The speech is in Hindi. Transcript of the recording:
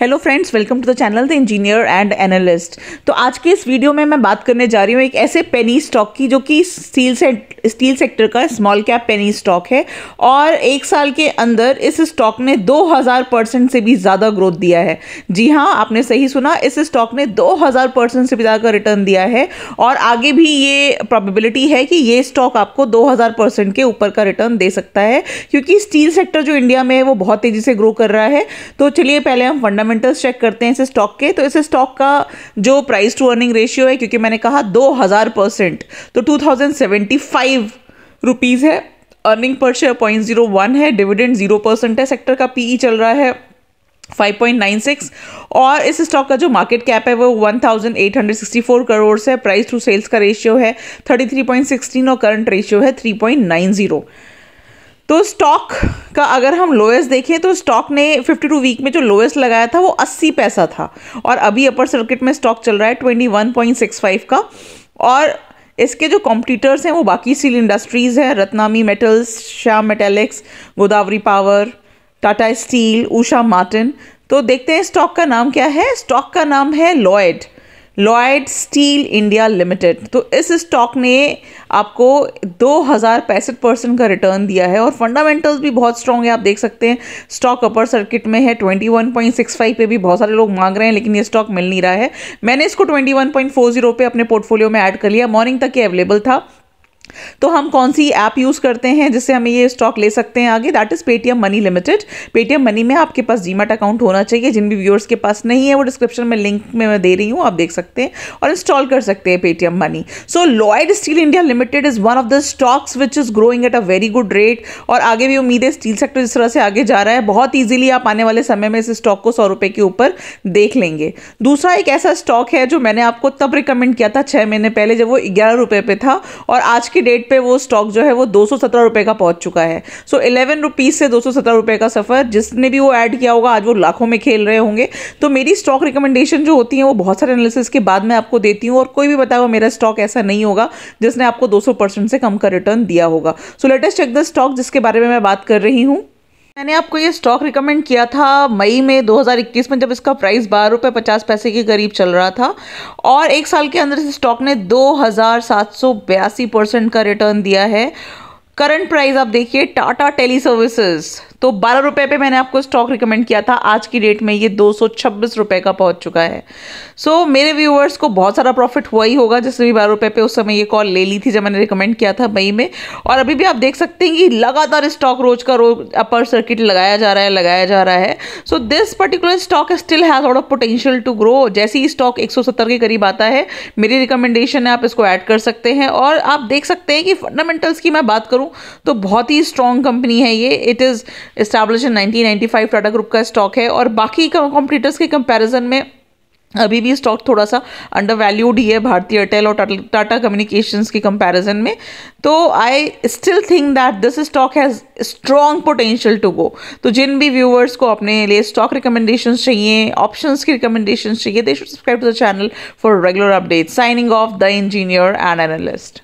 hello friends welcome to the channel the engineer and analyst तो आज के इस वीडियो में मैं बात करने जा रही हूँ एक ऐसे पेनी स्टॉक की जो कि स्टील से स्टील सेक्टर का स्मॉल कैप पेनी स्टॉक है और एक साल के अंदर इस स्टॉक ने 2000 परसेंट से भी ज़्यादा ग्रोथ दिया है जी हाँ आपने सही सुना इस स्टॉक ने 2000 परसेंट से भी ज़्यादा रिटर्न दिया है और आगे भी ये प्रॉबिलिटी है कि ये स्टॉक आपको 2000 परसेंट के ऊपर का रिटर्न दे सकता है क्योंकि स्टील सेक्टर जो इंडिया में है वो बहुत तेज़ी से ग्रो कर रहा है तो चलिए पहले हम फंडा फंडामेंटल्स चेक करते हैं इस स्टॉक के तो इस स्टॉक का जो प्राइस टू अर्निंग रेशियो है क्योंकि मैंने कहा दो हज़ार परसेंट तो two thousand seventy five rupees है earning per share point zero one है डिविडेंड जीरो परसेंट है सेक्टर का पीई e चल रहा है 5.96 और इस स्टॉक का जो मार्केट कैप है वो 1864 करोड़ से प्राइस टू सेल्स का रेशियो है 33.16 और करंट रेशियो है 3.90 तो स्टॉक का अगर हम लोएस्ट देखें तो स्टॉक ने 52 वीक में जो लोएस्ट लगाया था वो 80 पैसा था और अभी अपर सर्किट में स्टॉक चल रहा है 21.65 का और इसके जो कॉम्पिटिटर्स हैं वो बाकी स्टील इंडस्ट्रीज़ हैं Ratnamani Metals Shyam Metalics Godavari Power Tata Steel Usha Martin तो देखते हैं स्टॉक का नाम क्या है स्टॉक का नाम है Lloyd Lloyd Steel India Limited तो इस स्टॉक ने आपको दो हज़ार पैंसठ परसेंट का रिटर्न दिया है और फंडामेंटल्स भी बहुत स्ट्रॉन्ग है आप देख सकते हैं स्टॉक अपर सर्किट में है twenty one point six five पे भी बहुत सारे लोग मांग रहे हैं लेकिन ये स्टॉक मिल नहीं रहा है मैंने इसको twenty one point four zero पर अपने पोर्टफोलियो में ऐड कर लिया मॉर्निंग तक ये अवेलेबल था तो हम कौन सी ऐप यूज़ करते हैं जिससे हमें ये स्टॉक ले सकते हैं आगे that is Paytm Money Limited Paytm Money में आपके पास डीमेट अकाउंट होना चाहिए जिन भी व्यूअर्स के पास नहीं है वो डिस्क्रिप्शन में लिंक में मैं दे रही हूँ आप देख सकते हैं और इंस्टॉल कर सकते हैं Paytm Money so Lloyd Steel India Limited is one of the stocks which is growing at a very good rate और आगे भी उम्मीद है स्टील सेक्टर जिस तरह से आगे जा रहा है बहुत ईजिली आप आने वाले समय में इस स्टॉक को सौ रुपये के ऊपर देख लेंगे दूसरा एक ऐसा स्टॉक है जो मैंने आपको तब रिकमेंड किया था छः महीने पहले जब वो ग्यारह रुपये पे था और आज के की डेट पे वो स्टॉक जो है वो दो रुपए का पहुंच चुका है सो इलेवन रुपीज़ से दो रुपए का सफ़र जिसने भी वो ऐड किया होगा आज वो लाखों में खेल रहे होंगे तो मेरी स्टॉक रिकमेंडेशन जो होती है वो बहुत सारे एनालिसिस के बाद मैं आपको देती हूँ और कोई भी बताया मेरा स्टॉक ऐसा नहीं होगा जिसने आपको दो परसेंट से कम का रिटर्न दिया होगा so latest check the stock जिसके बारे में मैं बात कर रही हूँ मैंने आपको ये स्टॉक रिकमेंड किया था मई में 2021 में जब इसका प्राइस बारह रुपये पचास पैसे के करीब चल रहा था और एक साल के अंदर इस स्टॉक ने दो हज़ार सात सौ बयासी परसेंट का रिटर्न दिया है करंट प्राइस आप देखिए टाटा टेली सर्विसेज तो बारह रुपये पे मैंने आपको स्टॉक रिकमेंड किया था आज की डेट में ये दो सौ का पहुंच चुका है सो so, मेरे व्यूअर्स को बहुत सारा प्रॉफिट हुआ ही होगा जिसने भी बारह रुपये पे उस समय ये कॉल ले ली थी जब मैंने रिकमेंड किया था मई में और अभी भी आप देख सकते हैं कि लगातार स्टॉक रोज का रोज अपर सर्किट लगाया जा रहा है लगाया जा रहा है so this particular stock still has of potential to grow जैसे ही स्टॉक एक के करीब आता है मेरी रिकमेंडेशन है आप इसको ऐड कर सकते हैं और आप देख सकते हैं कि फंडामेंटल्स की मैं बात करूं तो बहुत ही स्ट्रॉन्ग कंपनी है ये it is establish in five Tata Group का स्टॉक है और बाकी कॉम्पिटिटर्स के कंपेरिजन में अभी भी स्टॉक थोड़ा सा अंडर वैल्यूड ही है भारतीय एयरटेल और टाटा कम्युनिकेशंस के कंपैरिजन में तो I still think that this stock has strong potential to go तो जिन भी व्यूअर्स को अपने लिए स्टॉक रिकमेंडेशन चाहिए ऑप्शन की रिकमेंडेशन चाहिए they should subscribe to the channel for regular update signing off the engineer and analyst